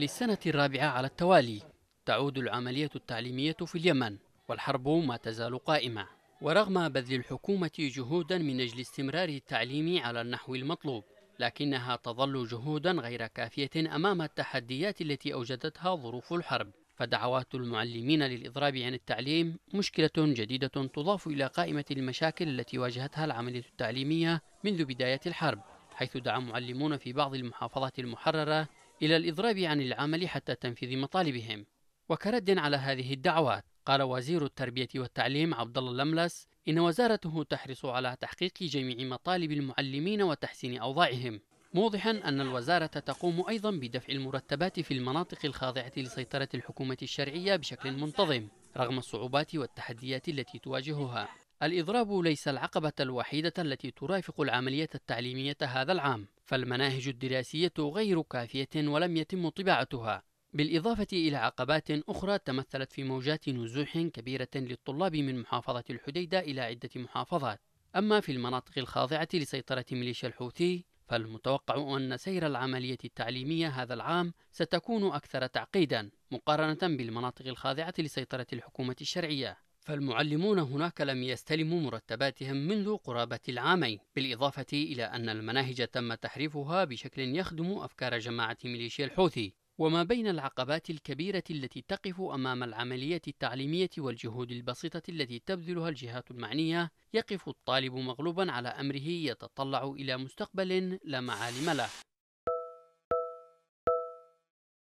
للسنة الرابعة على التوالي تعود العملية التعليمية في اليمن والحرب ما تزال قائمة ورغم بذل الحكومة جهودا من أجل استمرار التعليم على النحو المطلوب لكنها تظل جهودا غير كافية أمام التحديات التي أوجدتها ظروف الحرب فدعوات المعلمين للإضراب عن التعليم مشكلة جديدة تضاف إلى قائمة المشاكل التي واجهتها العملية التعليمية منذ بداية الحرب حيث دعا معلمون في بعض المحافظات المحررة إلى الإضراب عن العمل حتى تنفيذ مطالبهم وكرد على هذه الدعوات قال وزير التربية والتعليم عبد الله لملس إن وزارته تحرص على تحقيق جميع مطالب المعلمين وتحسين أوضاعهم موضحا أن الوزارة تقوم أيضا بدفع المرتبات في المناطق الخاضعة لسيطرة الحكومة الشرعية بشكل منتظم رغم الصعوبات والتحديات التي تواجهها الإضراب ليس العقبة الوحيدة التي ترافق العملية التعليمية هذا العام، فالمناهج الدراسية غير كافية ولم يتم طباعتها، بالإضافة إلى عقبات أخرى تمثلت في موجات نزوح كبيرة للطلاب من محافظة الحديدة إلى عدة محافظات. أما في المناطق الخاضعة لسيطرة ميليشيا الحوثي فالمتوقع أن سير العملية التعليمية هذا العام ستكون أكثر تعقيدا مقارنة بالمناطق الخاضعة لسيطرة الحكومة الشرعية فالمعلمون هناك لم يستلموا مرتباتهم منذ قرابة العامين بالإضافة إلى أن المناهج تم تحريفها بشكل يخدم أفكار جماعة ميليشيا الحوثي وما بين العقبات الكبيرة التي تقف أمام العملية التعليمية والجهود البسيطة التي تبذلها الجهات المعنية يقف الطالب مغلوبا على أمره يتطلع إلى مستقبل لا معالم له